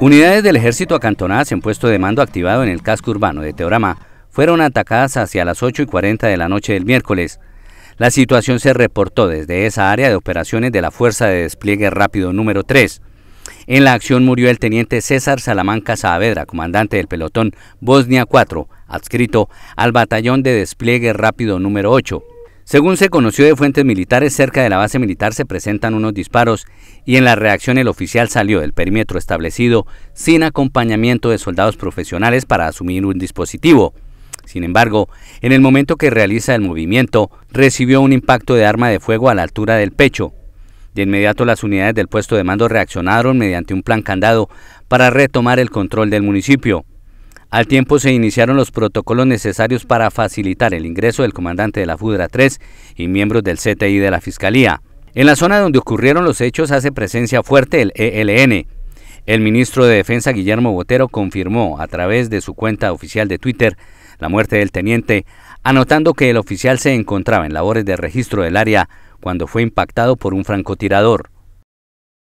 Unidades del ejército acantonadas en puesto de mando activado en el casco urbano de Teorama fueron atacadas hacia las 8 y 40 de la noche del miércoles. La situación se reportó desde esa área de operaciones de la Fuerza de Despliegue Rápido número 3. En la acción murió el teniente César Salamanca Saavedra, comandante del pelotón Bosnia 4, adscrito al batallón de despliegue rápido número 8. Según se conoció de fuentes militares, cerca de la base militar se presentan unos disparos y en la reacción el oficial salió del perímetro establecido sin acompañamiento de soldados profesionales para asumir un dispositivo. Sin embargo, en el momento que realiza el movimiento, recibió un impacto de arma de fuego a la altura del pecho. De inmediato las unidades del puesto de mando reaccionaron mediante un plan candado para retomar el control del municipio. Al tiempo se iniciaron los protocolos necesarios para facilitar el ingreso del comandante de la FUDRA 3 y miembros del CTI de la Fiscalía. En la zona donde ocurrieron los hechos hace presencia fuerte el ELN. El ministro de Defensa Guillermo Botero confirmó a través de su cuenta oficial de Twitter la muerte del teniente, anotando que el oficial se encontraba en labores de registro del área cuando fue impactado por un francotirador.